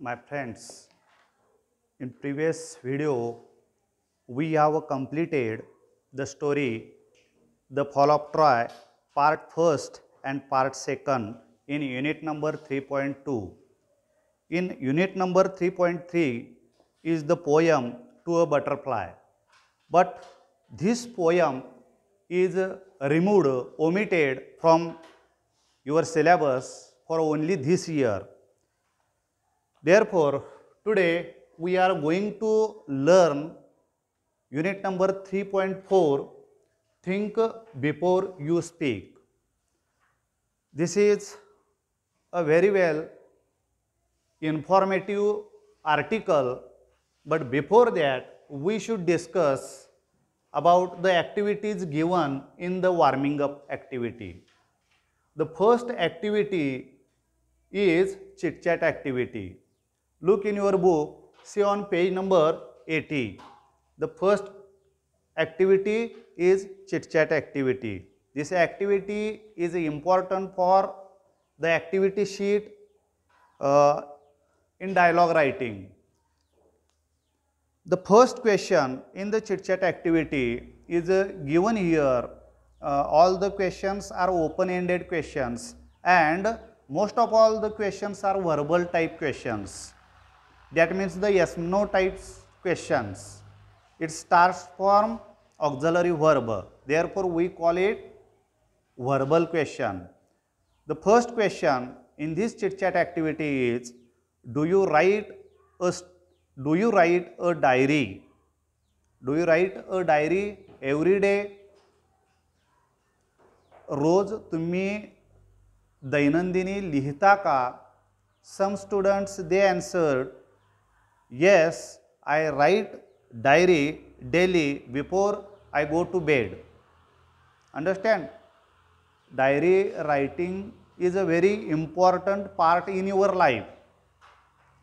my friends, in previous video, we have completed the story, the fall of Troy, part first and part second in unit number 3.2. In unit number 3.3 is the poem to a butterfly. But this poem is removed, omitted from your syllabus for only this year Therefore, today we are going to learn unit number 3.4 Think Before You Speak. This is a very well informative article but before that we should discuss about the activities given in the warming up activity. The first activity is chit chat activity. Look in your book, see on page number 80. The first activity is chit chat activity. This activity is important for the activity sheet uh, in dialogue writing. The first question in the chit chat activity is uh, given here. Uh, all the questions are open ended questions and most of all the questions are verbal type questions that means the yes no types questions. It starts from auxiliary verb. Therefore, we call it verbal question. The first question in this chit chat activity is do you write a do you write a diary? Do you write a diary every day? रोज तुम्ही दैनंदिनी लिहिता का some students they answered yes, I write diary daily before I go to bed. Understand? Diary writing is a very important part in your life.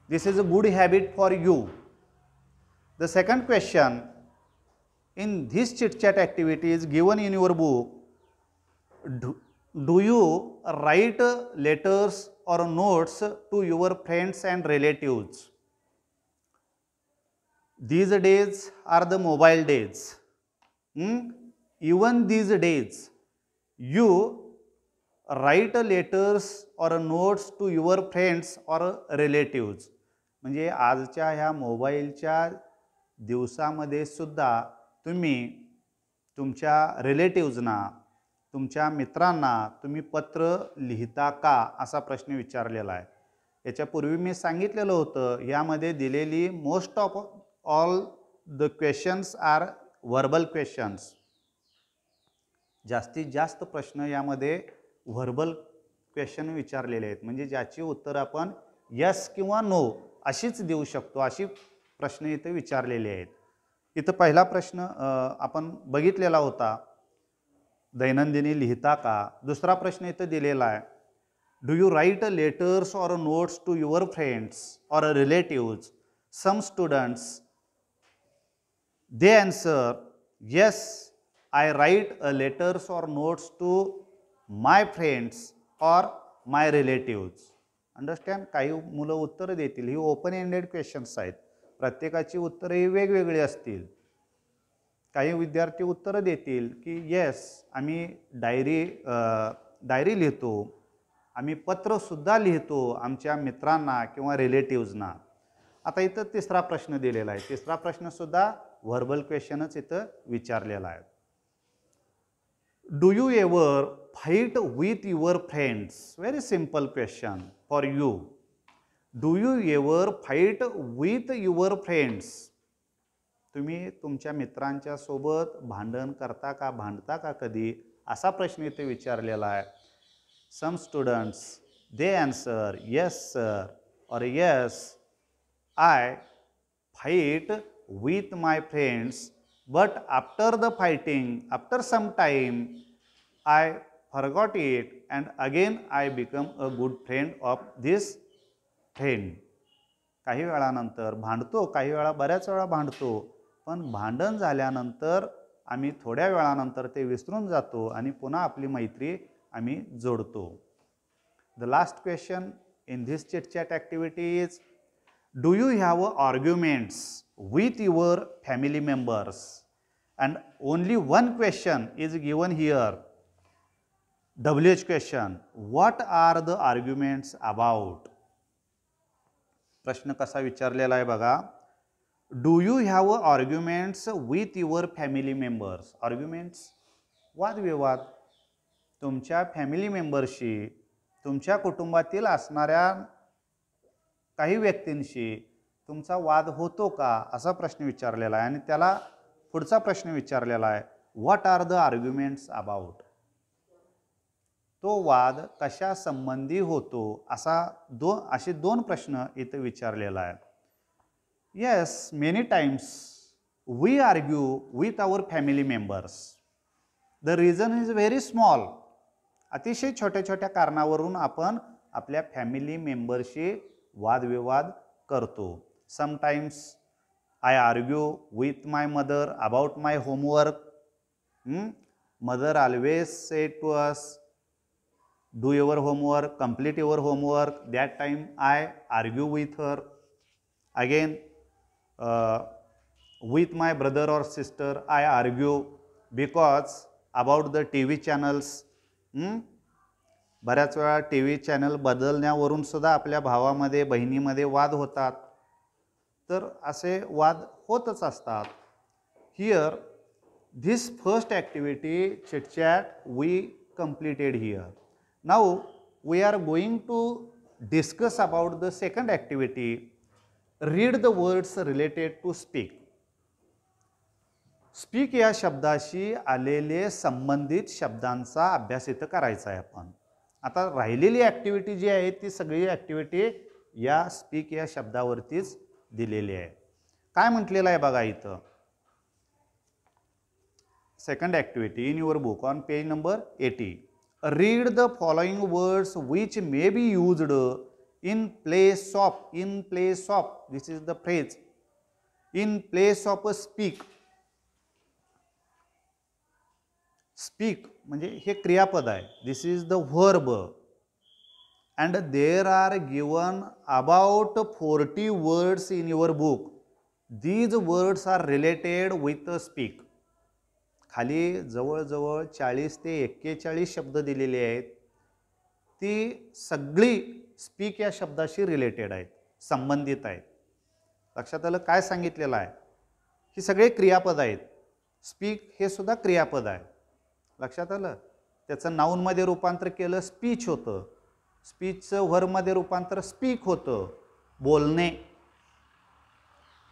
This is a good habit for you. The second question in this chit chat activity is given in your book. Do, do you write letters or notes to your friends and relatives? These days are the mobile days even these days you write letters or notes to to friends friends or म्हणजे आजच्या ह्या मोबाईलच्या दिवसामध्ये सुद्धा तुम्ही तुमच्या रिलेटिव्जना तुमच्या मित्रांना तुम्ही पत्र लिहिता का असा प्रश्न विचारलेला आहे याच्यापूर्वी मी सांगितलेलं होतं यामध्ये दिलेली most of all the questions are verbal questions जास्तीत जास्त प्रश्न यामध्ये व्हर्बल क्वेश्चन विचारलेले आहेत म्हणजे ज्याची उत्तर आपण यस किंवा नो अशीच देऊ शकतो अशी प्रश्न इथे विचारलेले आहेत इथं पहिला प्रश्न आपण बघितलेला होता दैनंदिनी लिहिता का दुसरा प्रश्न इथं दिलेला आहे do you write a letters or notes to your friends or relatives some students they answer yes I write a letters or notes to my friends or my relatives understand काही मुलं उत्तरं देतील ही ओपन एंडेड क्वेश्चन्स आहेत प्रत्येकाची उत्तरं ही वेगवेगळी असतील काही विद्यार्थी उत्तरं देतील की येस आम्ही डायरी डायरी लिहितो आम्ही पत्रसुद्धा लिहितो आमच्या मित्रांना किंवा रिलेटिव्जना आता इथं तिसरा प्रश्न दिलेला आहे तिसरा प्रश्नसुद्धा व्हर्बल क्वेश्चनच इथं विचारलेला आहे do you ever fight with your friends very simple question for you do you ever fight with your friends तुम्ही तुमच्या मित्रांच्या सोबत भांडण करता का भांडता का कधी असा प्रश्न इथे विचारलेला आहे some students they answer yes sir और yes I fight with my friends but after the fighting after some time I forgot it and again I become a good friend of this friend. काही वेळानंतर भांडतो काही वेळा बऱ्याच वेळा भांडतो पण भांडण झाल्यानंतर आम्ही थोड्या वेळानंतर ते विसरून जातो आणि पुन्हा आपली मैत्री आम्ही जोडतो the last question in this chit chat activity is do you have arguments with your family members and only one question is given here W H question what are the arguments about प्रश्न कसा विचारलेला आहे बघा do you have arguments with your family members arguments वादविवाद तुमच्या family मेंबरशी तुमच्या कुटुंबातील असणाऱ्या काही व्यक्तींशी तुमचा वाद होतो का असा प्रश्न विचारलेला आहे आणि त्याला पुढचा प्रश्न विचारलेला आहे what are the arguments about तो वाद कशा संबंधी होतो असा दो असे दोन प्रश्न इथं विचारलेला आहे yes many times we argue with our family members the reason is very small अतिशय छोट्या छोट्या कारणावरून आपण आपल्या फॅमिली मेंबरशी वादविवाद करतो sometimes I argue with my mother about my homework mother always said to us do your homework complete your homework that time I argue with her again with my brother or sister I argue because about the T V channels बऱ्याच वेळा T V channel बदलण्यावरून सुद्धा आपल्या भावामध्ये बहिणीमध्ये वाद होतात तर असे वाद होतच असतात here this first activity chit chat we completed here now we are going to discuss about the second activity read the words related to speak speak या शब्दाशी आलेले संबंधित शब्दांचा अभ्यास इथं करायचा आहे आपण आता राहिलेली ॲक्टिव्हिटी जी आहे ती सगळी ॲक्टिव्हिटी या स्पीक या शब्दावरतीच दिलेली आहे काय म्हटलेलं आहे बघा इथं second activity in your book on page number eighty read the following words which may be used in place of in place of this is the phrase in place of a speak speak म्हणजे हे क्रियापद आहे this is the verb and there are given about forty words in your book these words are related with speak खाली जवळजवळ चाळीस ते एक्केचाळीस शब्द दिलेले आहेत ती सगळी स्पीक या शब्दाशी रिलेटेड आहेत संबंधित आहेत लक्षात आलं काय सांगितलेलं आहे ही सगळे क्रियापद आहेत स्पीक हे सुद्धा क्रियापद आहे लक्षात आलं त्याचं नाऊनमध्ये रूपांतर केलं स्पीच होतं स्पीचचं वरमध्ये रूपांतर स्पीक होतं बोलणे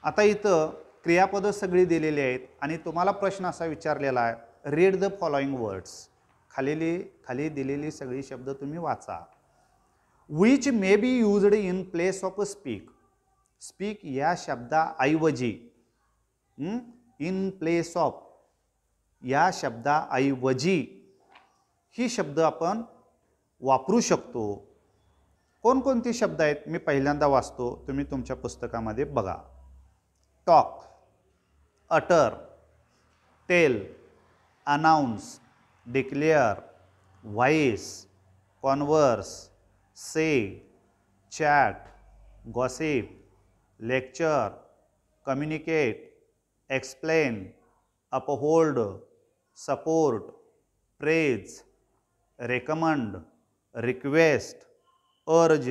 आता इथं क्रियापदं सगळी दिलेली आहेत आणि तुम्हाला प्रश्न असा विचारलेला आहे रीड द फॉलोईंग वर्ड्स खालीली खाली दिलेली सगळी शब्द तुम्ही वाचा which may be used in place of a speak speak या शब्दाऐवजी इन प्लेस ऑफ या शब्दा आईवजी ही शब्द आपण वापरू शकतो कोणकोणते शब्द आहेत मी पहिल्यांदा वाचतो तुम्ही तुमच्या पुस्तकामध्ये बघा talk utter tell announce declare voice converse say chat gossip lecture communicate explain uphold support praise recommend request urge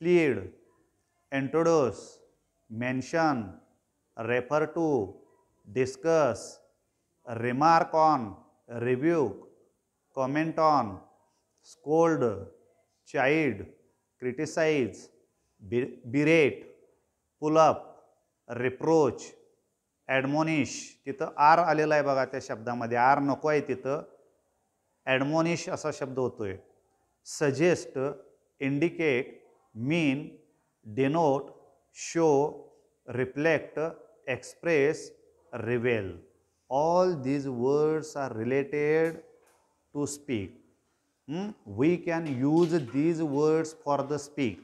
plead endorse mention refer to discuss remark on review comment on scold chide criticise berate pull up reproach admonish तिथं आर आलेलं आहे बघा त्या शब्दामध्ये R नको आहे तिथं ॲडमोनिश असा शब्द होतोय suggest indicate mean denote show reflect express reveal all these words are related to speak we can use these words for the speak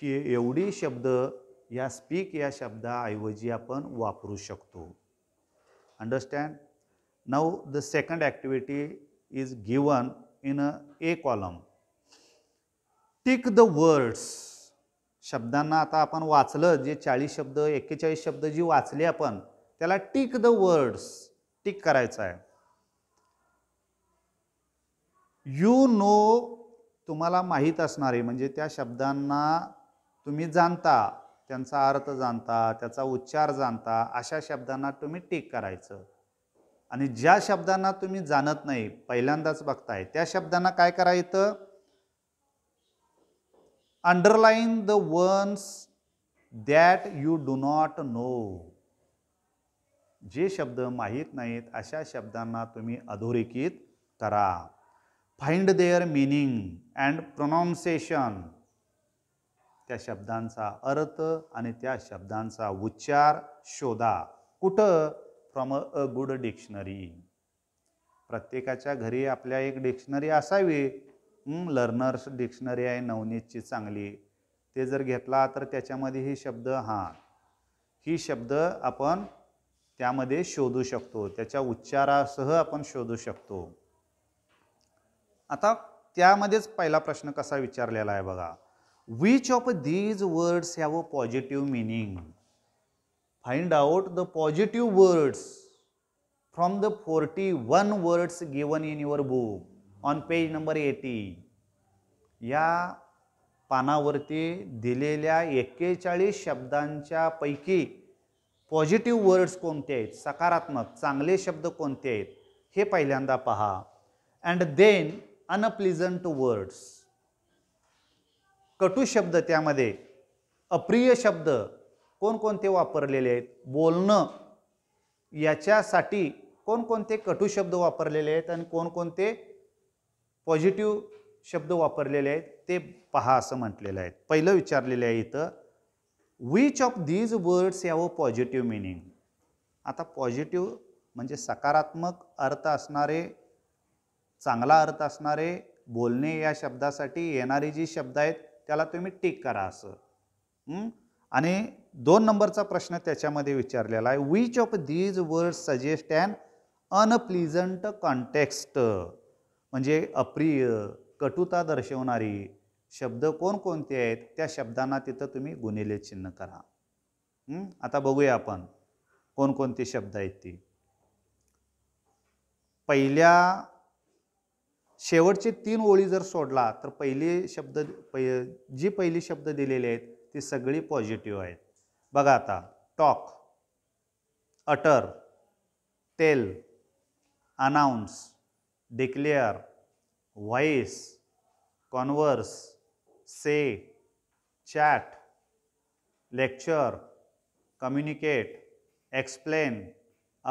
ही एवढी शब्द या स्पीक या शब्दाऐवजी आपण वापरू शकतो understand now the second activity is given in a A column tick the words शब्दांना आता आपण वाचलं जे चाळीस शब्द एक्केचाळीस शब्द जी वाचले आपण त्याला टिक द वर्ड्स टिक करायचं आहे यू नो तुम्हाला माहीत असणारे म्हणजे त्या शब्दांना तुम्ही जाणता त्यांचा अर्थ जाणता त्याचा उच्चार जाणता अशा शब्दांना तुम्ही टिक करायचं आणि ज्या शब्दांना तुम्ही जाणत नाही पहिल्यांदाच बघताय त्या शब्दांना काय करायचं underline the ones that you do not know जे शब्द माहीत नाहीत अशा शब्दांना तुम्ही अधोरेखित करा find their meaning and pronunciation त्या शब्दांचा अर्थ आणि त्या शब्दांचा उच्चार शोधा कुठं फ्रॉम अ गुड डिक्शनरी प्रत्येकाच्या घरी आपल्या एक डिक्शनरी असावी लर्नर्स डिक्शनरी आहे नवनीतची चांगली ते जर घेतला तर त्याच्यामध्ये हे शब्द हां ही शब्द आपण त्यामध्ये शोधू शकतो त्याच्या उच्चारासह आपण शोधू शकतो आता त्यामध्येच पहिला प्रश्न कसा विचारलेला आहे बघा Which of these words have a positive meaning? Find out the positive words from the 41 words given in your book on page number 80. या पानावरती दिलेल्या एक्केचाळीस शब्दांच्या पैकी पॉझिटिव्ह वर्ड्स कोणते आहेत सकारात्मक चांगले शब्द कोणते आहेत हे पहिल्यांदा पहा अँड देन अनप्लिझंट वर्ड्स कटू शब्द त्यामध्ये अप्रिय शब्द कोणकोणते वापरलेले आहेत बोलणं याच्यासाठी कोणकोणते कटु शब्द वापरलेले आहेत आणि कोणकोणते पॉझिटिव्ह शब्द वापरलेले आहेत ते पहा असं म्हटलेलं आहे पहिलं विचारलेलं आहे इथं which of these words have positive meaning आता पॉझिटिव्ह म्हणजे सकारात्मक अर्थ असणारे चांगला अर्थ असणारे बोलणे या शब्दासाठी येणारी जी शब्द आहेत त्याला तुम्ही टिक करा असं आणि दोन नंबरचा प्रश्न त्याच्यामध्ये विचारलेला आहे which of these word suggest an unpleasant context म्हणजे अप्रिय कटुता दर्शवणारी शब्द कोणकोणते आहेत त्या शब्दांना तिथं तुम्ही गुन्हेले चिन्ह करा आता बघूया आपण कोणकोणते शब्द आहेत ती पहिल्या शेवटचे तीन ओळी जर सोडला तर पहिली शब्द पै जी पहिली शब्द दिलेले आहेत ती सगळी पॉझिटिव्ह आहेत बघा आता talk utter tell announce declare voice converse say chat lecture communicate explain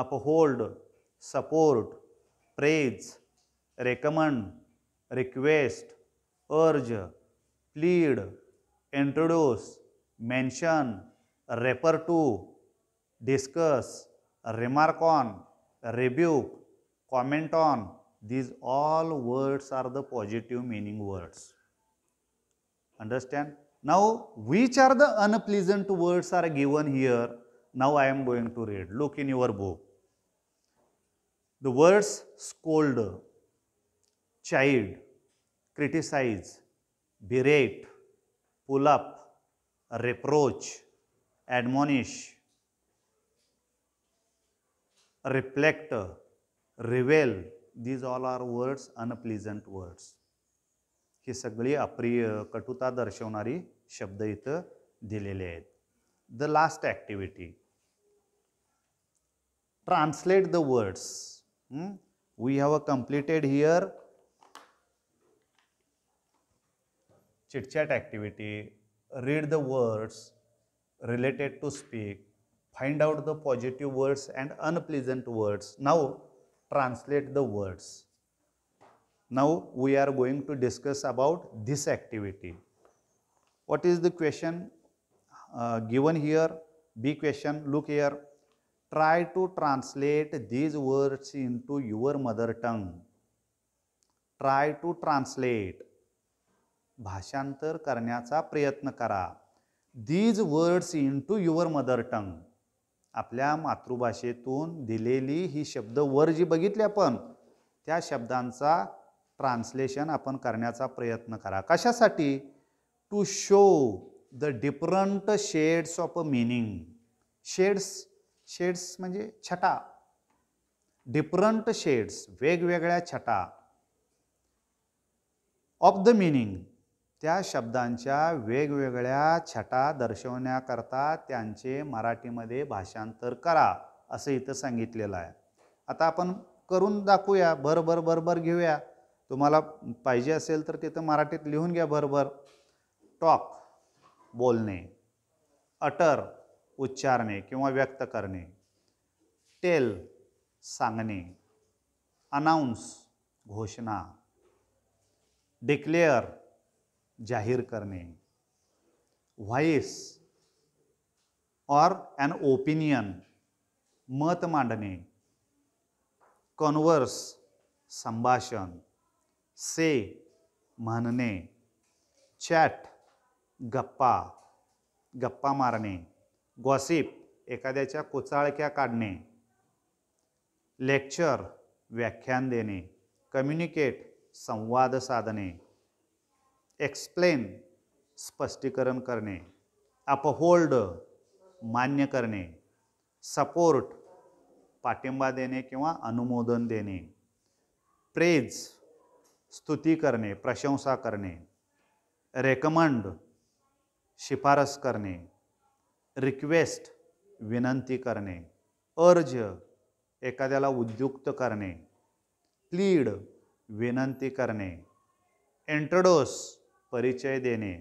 uphold support praise recommend, request, urge, plead, introduce, mention, refer to, discuss, remark on, rebuke, comment on. These all words are the positive meaning words. Understand? Now, which are the unpleasant words are given here? Now I am going to read. Look in your book. The words scold, chide criticise berate pull up reproach admonish reflect reveal these all are words unpleasant words ही सगळी अप्रिय कटुता दर्शवणारी शब्द इथं दिलेले आहेत the last activity translate the words we have a completed here chit chat activity, read the words related to speak, find out the positive words and unpleasant words. Now, translate the words. Now, we are going to discuss about this activity. What is the question uh, given here? B question, look here. Try to translate these words into your mother tongue. Try to translate भाषांतर करण्याचा प्रयत्न करा these words into your mother tongue आपल्या मातृभाषेतून दिलेली ही शब्द वर जी बघितली आपण त्या शब्दांचा ट्रान्सलेशन आपण करण्याचा प्रयत्न करा कशासाठी to show the different shades of a meaning shades shades म्हणजे छटा डिफरंट शेड्स वेगवेगळ्या छटा ऑफ द मिनिंग त्या शब्दांच्या वेगवेगळ्या छटा दर्शवण्याकरता त्यांचे मराठीमध्ये भाषांतर करा असं इथं सांगितलेलं आहे आता आपण करून दाखवूया भर भर भर भर घेऊया तुम्हाला पाहिजे असेल तर तिथं मराठीत लिहून घ्या भर टॉक बोलणे अटर उच्चारणे किंवा व्यक्त करणे टेल सांगणे अनाऊन्स घोषणा डिक्लेअर जाहीर करणे व्हॉइस ऑर ॲन ओपिनियन मत मांडणे कॉन्वर्स संभाषण से म्हणणे चॅट गप्पा गप्पा मारणे गॉसिप एखाद्याच्या कोचाळक्या काढणे लेक्चर व्याख्यान देणे कम्युनिकेट संवाद साधणे एक्सप्लेन स्पष्टीकरण करणे अपहोल्ड मान्य करणे सपोर्ट पाठिंबा देणे किंवा अनुमोदन देणे प्रेज स्तुती करणे प्रशंसा करणे रेकमंड शिफारस करणे रिक्वेस्ट विनंती करणे अर्ज एखाद्याला उद्युक्त करणे प्लीड विनंती करणे एंट्रडोस परिचय देने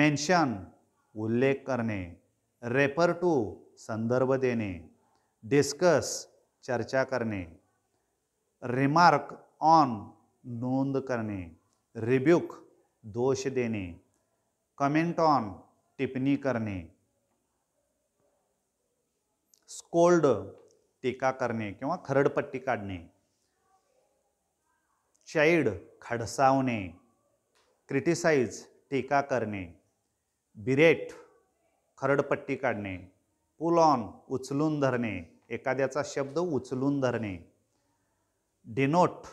मेंशन उल्लेख करने रेफर टू संदर्भ देने डिस्कस चर्चा करने रिमार्क ऑन नोंद करने रिब्यूक दोष देने कमेंट ऑन टिप्पणी करने स्कोल्ड टीका करने कि खरडपट्टी काड़ने चाइड खड़सावने क्रिटिसाइज टीका करणे बिरेट खरडपट्टी काढणे पुल ऑन उचलून धरणे एखाद्याचा शब्द उचलून धरणे डिनोट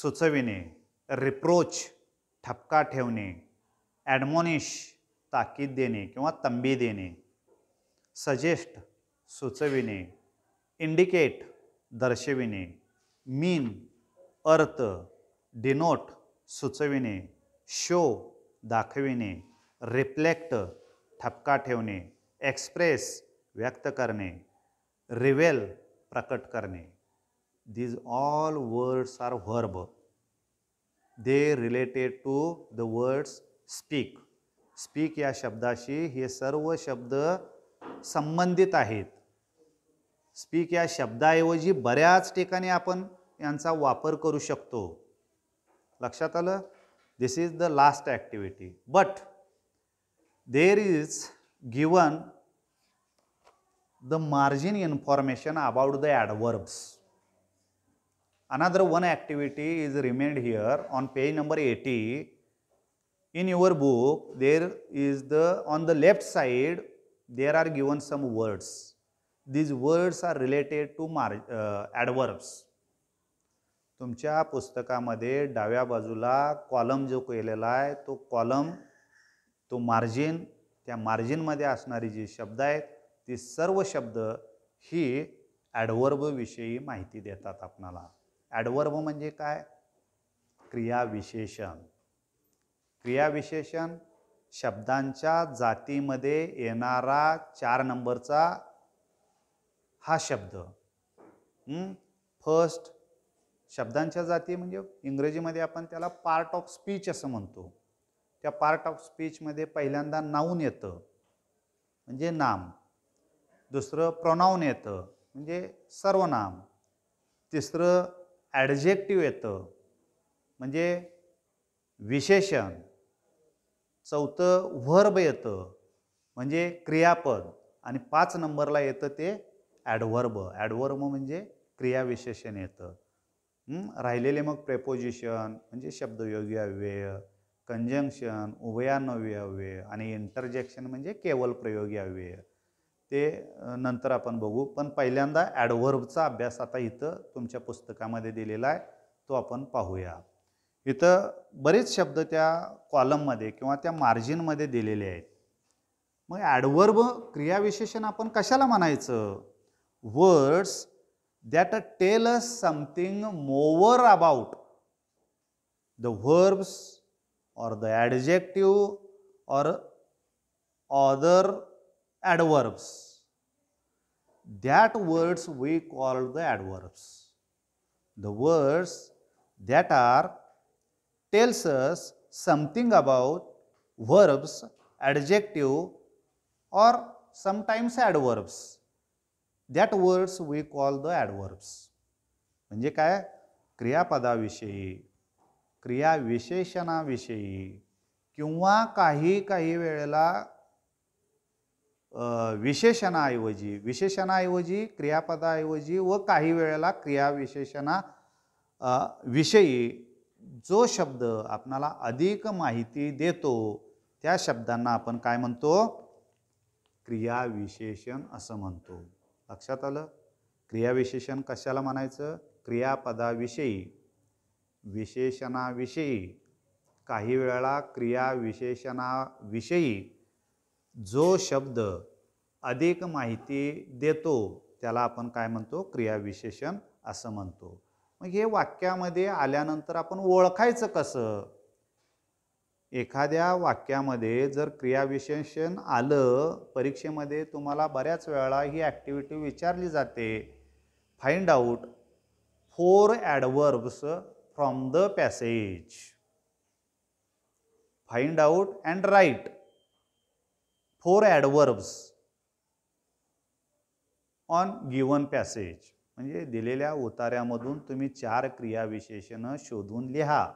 सुचविणे रिप्रोच ठपका ठेवणे ॲडमोनिश ताकीद देणे किंवा तंबी देणे सजेस्ट सुचविणे इंडिकेट दर्शविणे मीन अर्थ डिनोट सुचविणे शो दाखविणे रिफ्लेक्ट ठपका ठेवणे एक्सप्रेस व्यक्त करणे रिवेल प्रकट करणे these all words are verb they related to the words speak speak या शब्दाशी हे सर्व शब्द संबंधित आहेत स्पीक या शब्दाऐवजी बऱ्याच ठिकाणी आपण यांचा वापर करू शकतो लक्षात आलं this is the last activity but there is given the margin information about another one activity is remained here on page number 80 in your book there is the on the left side there are given some words these words are related to uh, adverbs तुमच्या पुस्तकामध्ये डाव्या बाजूला column जो केलेला आहे तो column तो margin त्या मार्जिनमध्ये असणारी जी शब्द आहेत ती सर्व शब्द ही ॲडवर्बविषयी माहिती देतात आपणाला ॲडवर्ब म्हणजे काय क्रियाविशेषण क्रियाविशेषण शब्दांच्या जातीमध्ये येणारा चार नंबरचा हा शब्द फर्स्ट शब्दांच्या जाती म्हणजे इंग्रजीमध्ये आपण त्याला पार्ट ऑफ स्पीच असं म्हणतो त्या पार्ट ऑफ स्पीचमध्ये पहिल्यांदा नाऊन येतं म्हणजे नाम दुसरं प्रोनाऊन येतं म्हणजे सर्वनाम तिसरं ॲडजेक्टिव्ह येतं म्हणजे विशेषण चौथं व्हर्ब येतं म्हणजे क्रियापद आणि पाच नंबरला येतं ते ॲडवर्ब ॲडव्हर्ब म्हणजे क्रियाविशेषण येतं राहिलेले मग प्रेपोजिशन म्हणजे शब्दयोगी अव्यय कंजंक्शन उभयानव्य अव्यय आणि इंटरजेक्शन म्हणजे केवल प्रयोगी अव्यय ते नंतर आपण बघू पण पहिल्यांदा ॲडव्हर्बचा अभ्यास आता इथं तुमच्या पुस्तकामध्ये दिलेला आहे तो आपण पाहूया इथं बरेच शब्द त्या कॉलममध्ये किंवा त्या मार्जिनमध्ये दिलेले आहेत मग ॲडव्हर्ब क्रियाविशेषण आपण कशाला म्हणायचं words that uh, tell us something more about the verbs or the adjective or other adverbs. That words we call the adverbs. The words that are tells us something about verbs, adjective or sometimes adverbs. That words we call the adverbs म्हणजे काय क्रियापदाविषयी क्रियाविशेषणाविषयी किंवा काही काही वेळेला विशेषणाऐवजी विशेषणाऐवजी क्रियापदाऐवजी व काही वेळेला क्रियाविशेषणा विषयी जो शब्द आपणाला अधिक माहिती देतो त्या शब्दांना आपण काय म्हणतो क्रियाविशेषण असं म्हणतो लक्षात आलं क्रियाविशेषण कशाला म्हणायचं क्रियापदाविषयी विशेषणाविषयी काही वेळेला क्रियाविशेषणाविषयी जो शब्द अधिक माहिती देतो त्याला आपण काय म्हणतो क्रियाविशेषण असं म्हणतो मग हे वाक्यामध्ये आल्यानंतर आपण ओळखायचं कसं एखाद्या वाक्यामध्ये जर क्रियाविशेषण आलं परीक्षेमध्ये तुम्हाला बऱ्याच वेळा ही ॲक्टिव्हिटी विचारली जाते find out four adverbs from the passage find out and write four adverbs on given passage म्हणजे दिलेल्या उतार्यामधून तुम्ही चार क्रियाविशेषणं शोधून लिहा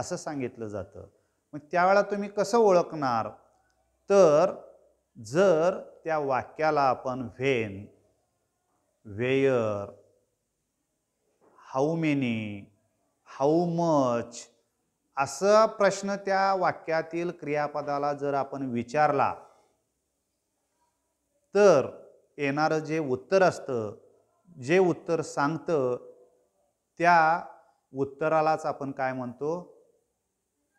असं सांगितलं जातं मग तुम्ही कसं ओळखणार तर जर त्या वाक्याला आपण when where how many how much असा प्रश्न त्या वाक्यातील क्रियापदाला जर आपण विचारला तर येणारं जे उत्तर असतं जे उत्तर सांगतं त्या उत्तरालाच आपण काय म्हणतो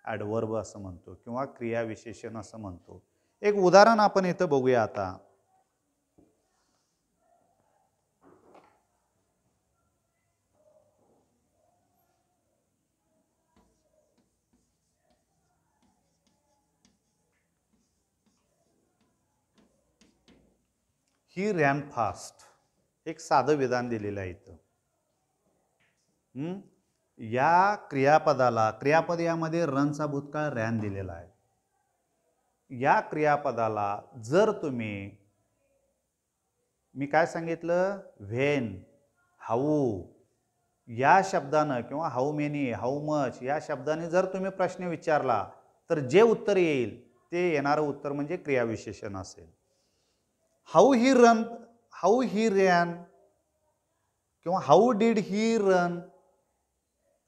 ॲडवर्ब असं म्हणतो किंवा क्रियाविशेषण असं म्हणतो एक उदाहरण आपण इथं बघूया आता ही रॅन फास्ट एक साधं विधान दिलेलं आहे इथं या क्रियापदाला क्रियापद यामध्ये रनचा भूतकाळ रॅन दिलेला आहे या क्रियापदाला जर तुम्ही मी काय सांगितलं व्हेन हाऊ या शब्दानं किंवा हाऊ मेनी हाऊ मच या शब्दाने जर तुम्ही प्रश्न विचारला तर जे उत्तर येईल ते येणारं उत्तर म्हणजे क्रियाविशेषण असेल how he run how he ran किंवा हाऊ डीड ही रन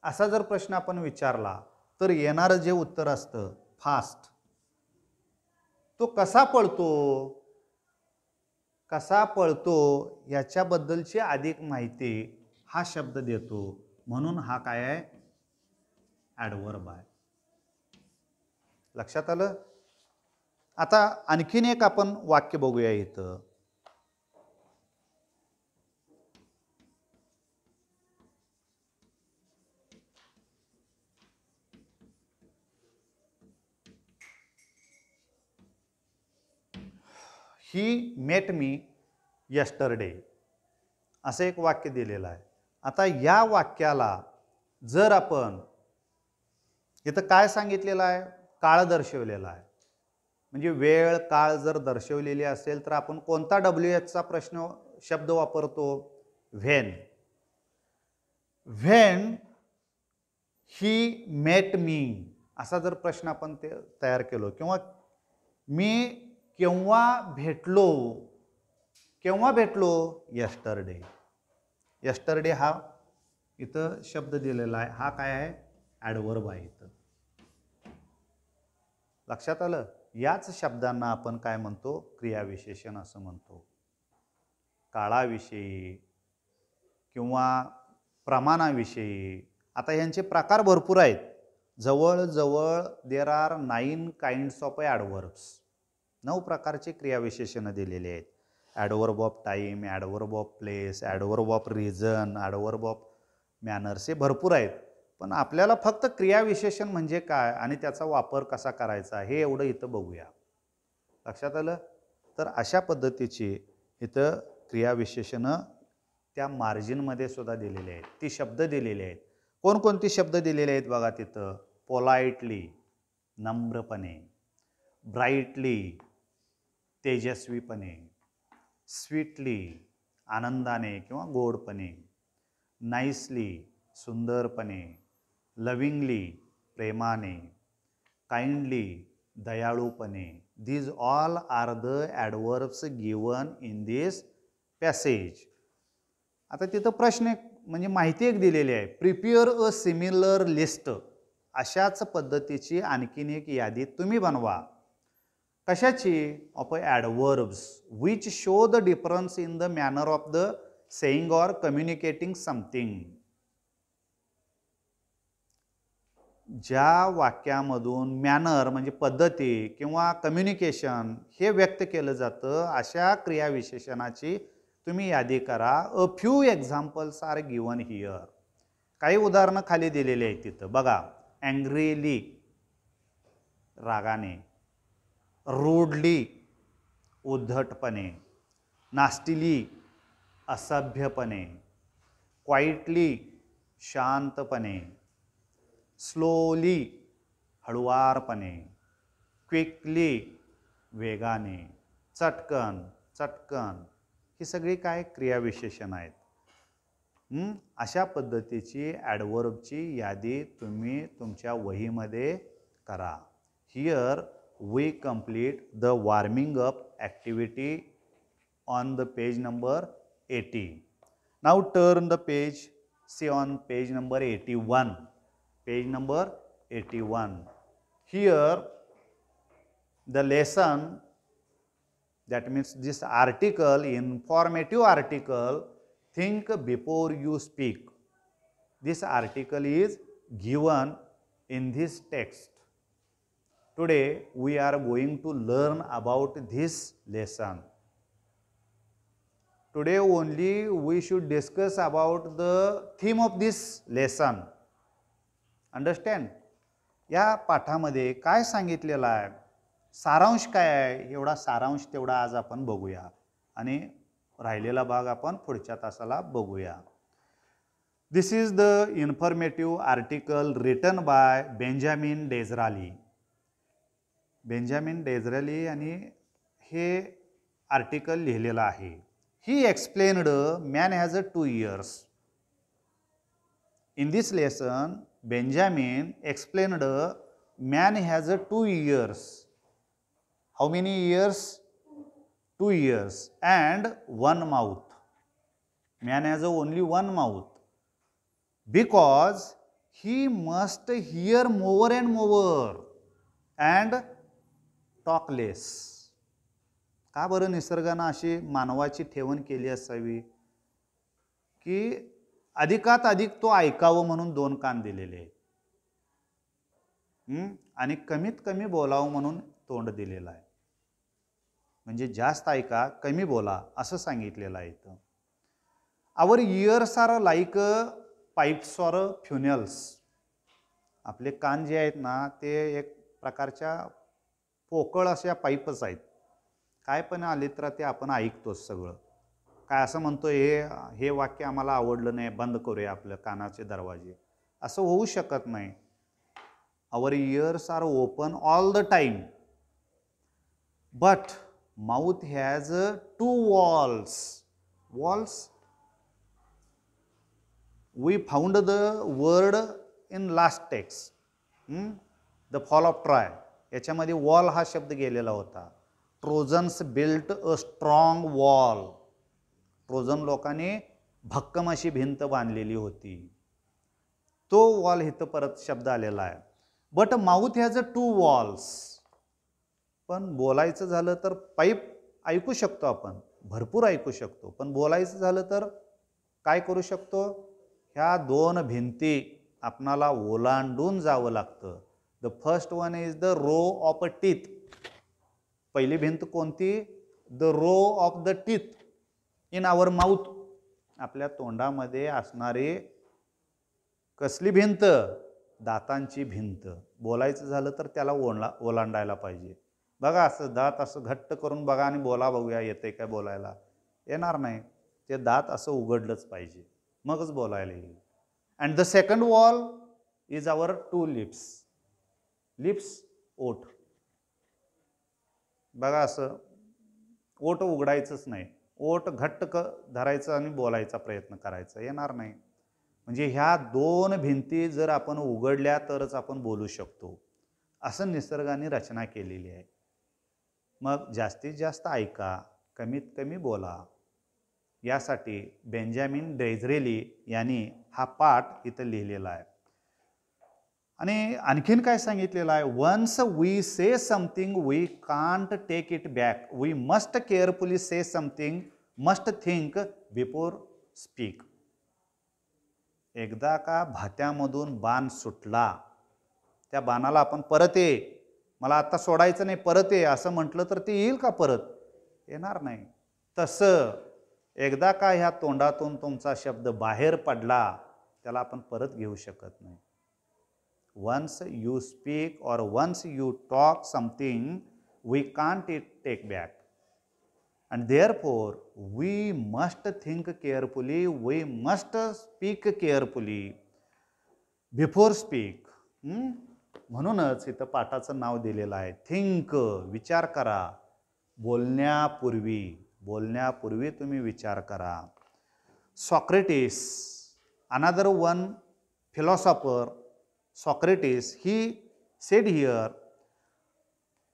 असा जर प्रश्न आपण विचारला तर येणारं जे उत्तर असतं फास्ट तो कसा पळतो कसा पळतो याच्याबद्दलची अधिक माहिती हा शब्द देतो म्हणून हा काय आहे ॲडवर्ब आहे लक्षात आलं आता आणखीन एक आपण वाक्य बघूया इथं ही मेट मी यस्टरडे असं एक वाक्य दिलेलं आहे आता या वाक्याला जर आपण इथं काय सांगितलेलं आहे काळ दर्शवलेला आहे म्हणजे वेळ काळ जर दर्शवलेली असेल तर आपण कोणता डब्ल्यू एचचा प्रश्न शब्द वापरतो when when he met me असा जर प्रश्न आपण ते तयार केलो किंवा मी केव्हा भेटलो केव्हा भेटलो यस्टरडे यस्टरडे हा इथं शब्द दिलेला आहे हा काय आहे ॲडवर्ब आहे इथं लक्षात आलं याच शब्दांना आपण काय म्हणतो क्रियाविशेषण असं म्हणतो काळाविषयी किंवा प्रमाणाविषयी आता यांचे प्रकार भरपूर आहेत जवळजवळ there are nine kinds of adverbs नऊ प्रकारचे क्रियाविशेषणं दिलेली आहेत adverb of time adverb of place adverb of reason adverb of manners हे भरपूर आहेत पण आपल्याला फक्त क्रियाविशेषण म्हणजे काय आणि त्याचा वापर कसा करायचा हे एवढं इथं बघूया लक्षात आलं तर अशा पद्धतीची इथं क्रियाविशेषणं त्या मार्जिनमध्ये सुद्धा दिलेली आहेत ती शब्द दिलेले आहेत कोणकोणते शब्द दिलेले आहेत बघा तिथं पोलाइटली नम्रपणे ब्राईटली तेजस्वीपणे स्वीटली आनंदाने किंवा गोडपणे नाईसली सुंदरपणे लविंगली प्रेमाने काइंडली दयाळूपणे these all are the adverbs given in this passage आता तिथं प्रश्न एक म्हणजे माहिती एक दिलेली आहे प्रिपेअर अ सिमिलर लिस्ट अशाच पद्धतीची आणखीन एक यादी तुम्ही बनवा कशाची of adverbs which show the difference in the manner of the saying or communicating something ज्या वाक्यामधून मॅनर म्हणजे पद्धती किंवा कम्युनिकेशन हे व्यक्त केलं जातं अशा क्रियाविशेषणाची तुम्ही यादी करा a few examples are given here काही उदाहरणं खाली दिलेली आहेत तिथं बघा अँग्रीली रागाने रूडली उद्धटपणे नास्टिली असभ्यपणे क्वाईटली शांतपणे स्लोली हळुवारपणे क्विकली वेगाने चटकन चटकन ही सगळी काय क्रियाविशेषण आहेत अशा पद्धतीची ॲडवर्बची यादी तुम्ही तुमच्या वहीमध्ये करा here we complete the warming up activity on the page number 80. Now turn the page, see on page number 81, page number 81. Here the lesson that means this article, informative article, think before you speak. This article is given in this text. Today we are going to learn about this lesson today only we should discuss about the theme of this lesson understand या पाठामध्ये काय सांगितलेलं आहे सारांश काय आहे एवढा सारांश तेवढा आज आपण बघूया आणि राहिलेला भाग आपण पुढच्या तासाला बघूया this is the informative article written by Benjamin Disraeli Benjamin Disraeli यांनी हे आर्टिकल लिहिलेलं आहे he explained man has a two ears in this lesson Benjamin explained man has a two ears how many ears two ears and one mouth man has a only one mouth because he must hear more and more and talk less का बरं निसर्गानं अशी मानवाची ठेवण केली असावी की अधिकात अधिक तो ऐकावं म्हणून दोन कान दिलेले आहेत आणि कमीत कमी बोलावं म्हणून तोंड दिलेलं आहे म्हणजे जास्त ऐका कमी बोला असं सांगितलेलं आहे our our ears are like pipes or funnels आपले कान जे आहेत ना ते एक प्रकारच्या पोकळ अशा पाईपच आहेत काय पण आले तर ते आपण ऐकतोच सगळं काय असं म्हणतो हे हे वाक्य आम्हाला आवडलं नाही बंद करूया आपलं कानाचे दरवाजे असं होऊ शकत नाही our ears are open all the time but mouth has two walls walls we found the word in last text the fall of Troy याच्यामध्ये वॉल हा शब्द गेलेला होता Trojans built a strong wall Trojan लोकांनी भक्कम अशी भिंत बांधलेली होती तो वॉल इथं परत शब्द आलेला आहे but mouth has a two walls पण बोलायचं झालं तर पाईप ऐकू शकतो आपण भरपूर ऐकू शकतो पण बोलायचं झालं तर काय करू शकतो ह्या दोन भिंती आपणाला ओलांडून जावं लागतं the first one is the row of a teeth पहिली भिंत कोणती the row of the teeth in our mouth आपल्या तोंडामध्ये असणारी कसली भिंत दातांची भिंत बोलायचं झालं तर त्याला ओला ओलांडायला पाहिजे बघा असं दात असं घट्ट करून बघा आणि बोला बघूया येते काय बोलायला येणार नाही ते दात असं उघडलंच पाहिजे मगच बोलायला येईल and the second wall is our two lips lips ओठ बघा असं ओट उघडायचंच नाही ओट घट्ट क धरायचं आणि बोलायचा प्रयत्न करायचा येणार नाही म्हणजे ह्या दोन भिंती जर आपण उघडल्या तरच आपण बोलू शकतो असं निसर्गाने रचना केलेली आहे मग जास्तीत जास्त ऐका कमीत कमी बोला यासाठी बेंजामिन डेझरेली यांनी हा पाठ इथं लिहिलेला आहे आणि आणखीन काय सांगितलेलं आहे once we say something we can't take it back we must carefully say something must think before speak एकदा का भात्यामधून बाण सुटला त्या बाणाला आपण परत ये मला आत्ता सोडायचं नाही परत ये असं म्हटलं तर ते येईल का परत येणार नाही तसं एकदा का ह्या तोंडातून तुमचा शब्द बाहेर पडला त्याला आपण परत घेऊ शकत नाही once you speak or once you talk something, we can't take back. And therefore, we must think carefully, we must speak carefully before speak. Hmm? म्हणूनच इथं पाठाचं नाव दिलेलं आहे थिंक विचार करा बोलण्यापूर्वी बोलण्यापूर्वी तुम्ही विचार करा Socrates another one philosopher Socrates, he said here,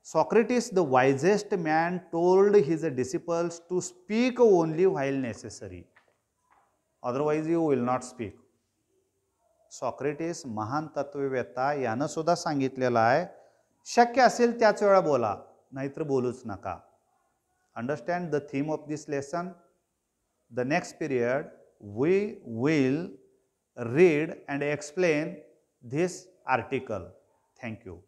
Socrates, the wisest man, told his disciples to speak only while necessary. Otherwise, you will not speak. Socrates, Mahan Tattvaveta, Yana Sudha Sangit Lelai, Shakya Asil Tyachvara Bola, Naitra Bolus Naka. Understand the theme of this lesson? The next period, we will read and explain this article. Thank you.